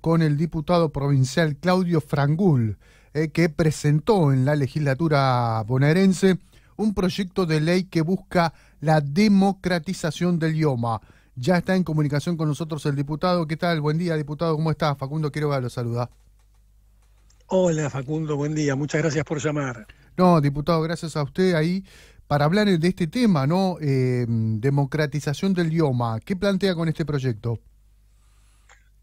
con el diputado provincial Claudio Frangul, eh, que presentó en la legislatura bonaerense un proyecto de ley que busca la democratización del idioma. Ya está en comunicación con nosotros el diputado. ¿Qué tal? Buen día, diputado. ¿Cómo está? Facundo Quiroga lo saluda. Hola, Facundo. Buen día. Muchas gracias por llamar. No, diputado, gracias a usted ahí para hablar de este tema, ¿no? Eh, democratización del idioma. ¿Qué plantea con este proyecto?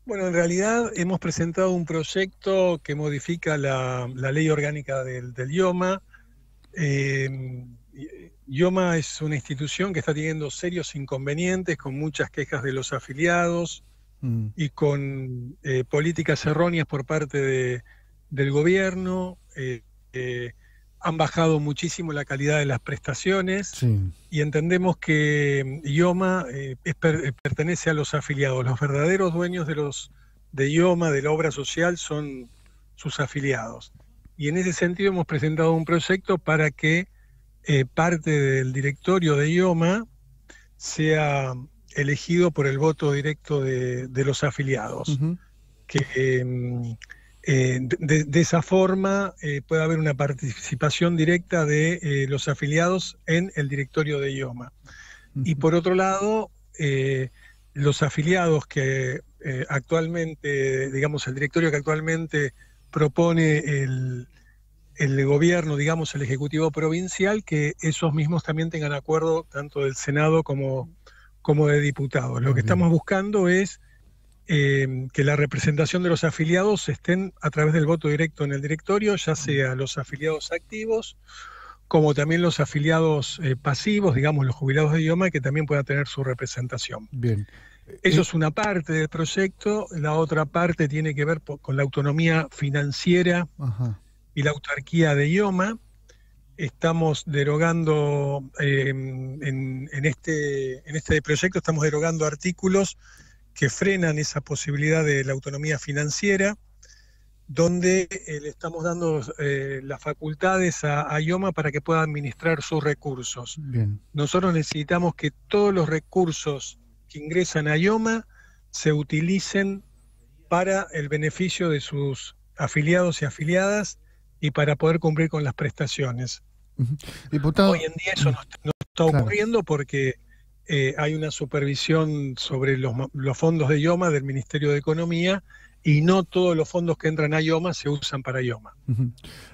Bueno, en realidad hemos presentado un proyecto que modifica la, ley orgánica del, del IOMA. IOMA eh, es una institución que está teniendo serios inconvenientes con muchas quejas de los afiliados mm. y con eh, políticas erróneas por parte del gobierno. Eh, han bajado muchísimo la calidad de las prestaciones y entendemos que IOMA eh, eh, eh, pertenece a los afiliados. Los verdaderos dueños de, los, de IOMA, de la obra social, son sus afiliados. Y en ese sentido hemos presentado un proyecto para que parte del directorio de IOMA sea elegido por el voto directo de, los afiliados. Que em, eh, de, esa forma eh, puede haber una participación directa de eh, los afiliados en el directorio de IOMA. Y por otro lado, los afiliados que actualmente, digamos, el directorio que actualmente propone el, el gobierno, digamos, el Ejecutivo Provincial, que esos mismos también tengan acuerdo tanto del Senado como, como de diputados. Lo que estamos buscando es eh, que la representación de los afiliados estén a través del voto directo en el directorio, ya mm. sea los afiliados activos como también los afiliados eh, pasivos, digamos los jubilados de IOMA, que también pueda tener su representación. Bien. Eso eh, es una parte del proyecto, la otra parte tiene que ver con la autonomía financiera y la autarquía de IOMA. Estamos derogando, en, este, en este proyecto estamos derogando artículos que frenan esa posibilidad de la autonomía financiera, donde eh, le estamos dando eh, las facultades a, IOMA para que pueda administrar sus recursos. Bien. Nosotros necesitamos que todos los recursos que ingresan a IOMA se utilicen para el beneficio de sus afiliados y afiliadas y para poder cumplir con las prestaciones. Hoy en día eso no, está ocurriendo porque eh, hay una supervisión sobre los, fondos de IOMA del Ministerio de Economía y no todos los fondos que entran a IOMA se usan para IOMA.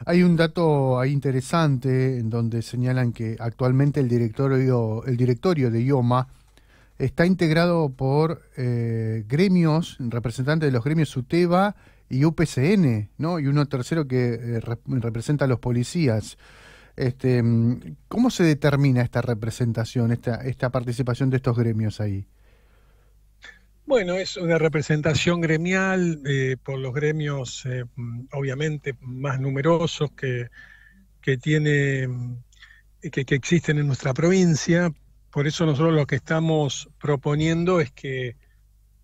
Hay un dato ahí interesante en donde señalan que actualmente el directorio, el directorio de IOMA está integrado por eh, gremios, representantes de los gremios UTEBA y UPCN, ¿no? Y uno tercero que eh, representa a los policías. Este, ¿Cómo se determina esta representación, esta, participación de estos gremios ahí? Bueno, es una representación gremial eh, por los gremios, eh, obviamente, más numerosos que, que tiene, que, que, existen en nuestra provincia. Por eso nosotros lo que estamos proponiendo es que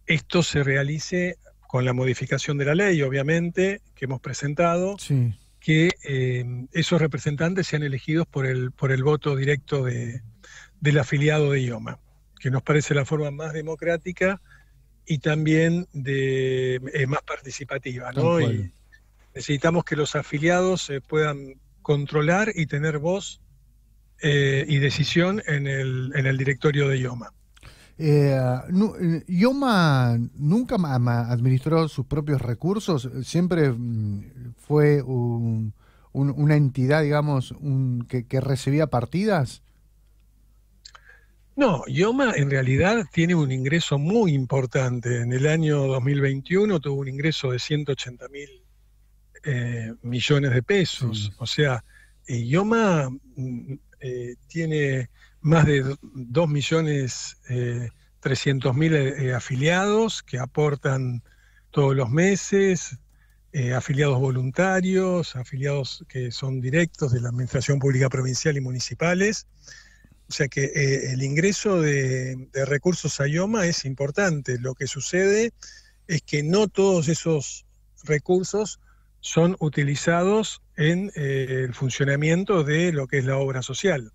esto se realice con la modificación de la ley, obviamente, que hemos presentado, sí que eh, esos representantes sean elegidos por el, por el voto directo de, del afiliado de IOMA, que nos parece la forma más democrática y también de, eh, más participativa. necesitamos que los afiliados se eh, puedan controlar y tener voz y decisión en el, en el directorio de IOMA. Eh, eh, Yoma nunca administró sus propios recursos, siempre mm, fue una entidad, digamos, que, recibía partidas. No, Yoma en realidad tiene un ingreso muy importante. En el año 2021 tuvo un ingreso de 180 mil eh, millones de pesos. O sea, eh, Yoma mm, tiene más de 2.300.000 millones eh, eh, eh, afiliados que aportan todos los meses, afiliados voluntarios, afiliados que son directos de la Administración Pública Provincial y Municipales. O sea que el ingreso de, recursos a IOMA es importante. Lo que sucede es que no todos esos recursos son utilizados en el funcionamiento de lo que es la obra social.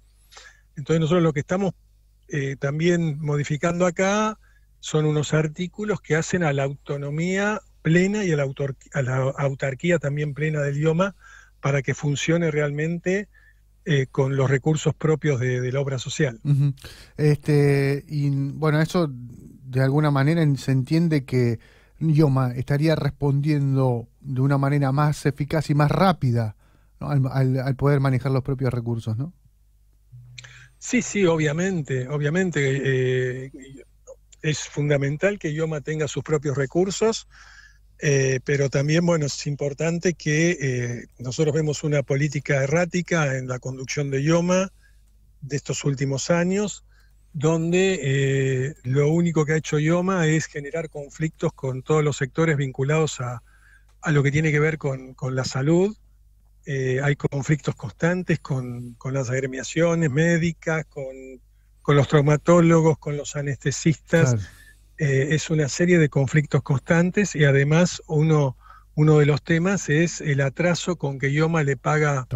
Entonces nosotros lo que estamos eh, también modificando acá son unos artículos que hacen a la autonomía plena y a la, a la autarquía también plena del idioma para que funcione realmente eh, con los recursos propios de, la obra social. este, y bueno, eso de alguna manera se entiende que idioma estaría respondiendo de una manera más eficaz y más rápida al poder manejar los propios recursos, ¿no? Sí, sí, obviamente, obviamente. Eh, es fundamental que IOMA tenga sus propios recursos, eh, pero también, bueno, es importante que eh, nosotros vemos una política errática en la conducción de IOMA de estos últimos años, donde lo único que ha hecho IOMA es generar conflictos con todos los sectores vinculados a, lo que tiene que ver con, con la salud, eh, hay conflictos constantes con, las agremiaciones médicas, con, los traumatólogos, con los anestesistas. Eh, es una serie de conflictos constantes y además uno, de los temas es el atraso con que IOMA le paga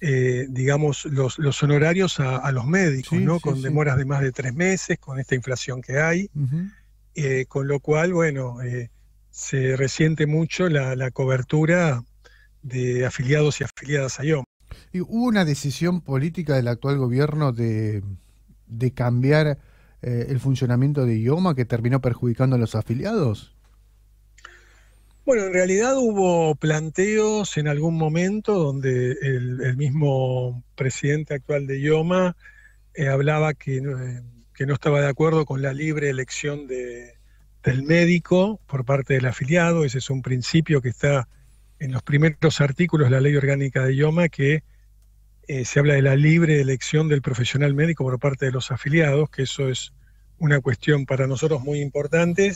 eh, digamos, los, honorarios a, los médicos, ¿no? con demoras de más de tres meses, con esta inflación que hay, con lo cual, bueno, se resiente mucho la cobertura de afiliados y afiliadas a IOMA. ¿Y ¿Hubo una decisión política del actual gobierno de, cambiar eh, el funcionamiento de IOMA que terminó perjudicando a los afiliados? Bueno, en realidad hubo planteos en algún momento donde el, mismo presidente actual de IOMA eh, hablaba que, eh, que, no estaba de acuerdo con la libre elección de, del médico por parte del afiliado. Ese es un principio que está en los primeros artículos de la Ley Orgánica de IOMA que eh, se habla de la libre elección del profesional médico por parte de los afiliados, que eso es una cuestión para nosotros muy importante,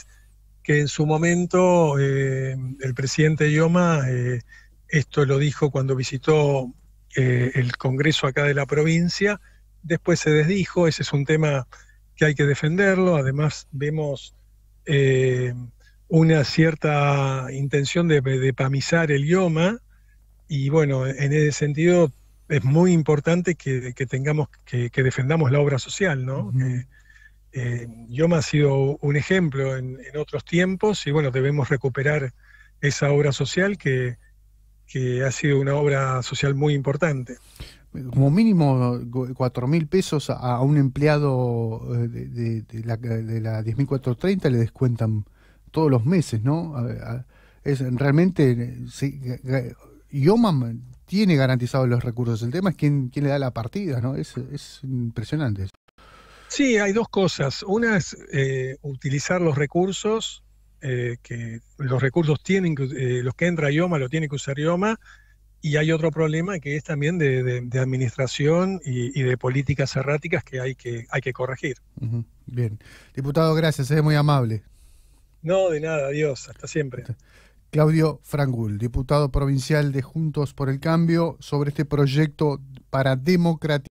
que en su momento eh, el presidente Ioma eh, esto lo dijo cuando visitó el Congreso acá de la provincia, después se desdijo, ese es un tema que hay que defenderlo, además vemos una cierta intención de, pamizar el IOMA y bueno, en ese sentido es muy importante que, tengamos, que, defendamos la obra social, ¿no? Eh, ha sido un ejemplo en, otros tiempos y bueno, debemos recuperar esa obra social que, ha sido una obra social muy importante como mínimo cuatro mil pesos a un empleado eh, de, la, de la 10.430 le descuentan todos los meses, ¿no? es realmente IOMA eh, tiene garantizados los recursos. El tema es quién, quién le da la partida, ¿no? Es, impresionante. Eso. Sí, hay dos cosas. Una es eh, utilizar los recursos, eh, que los recursos tienen que, los que entra Ioma lo tiene que usar Ioma, y hay otro problema que es también de, administración y, de políticas erráticas que hay que, hay que corregir. Bien. Diputado, gracias, es muy amable. No, de nada, adiós, hasta siempre. Claudio Frangul, diputado provincial de Juntos por el Cambio, sobre este proyecto para democratizar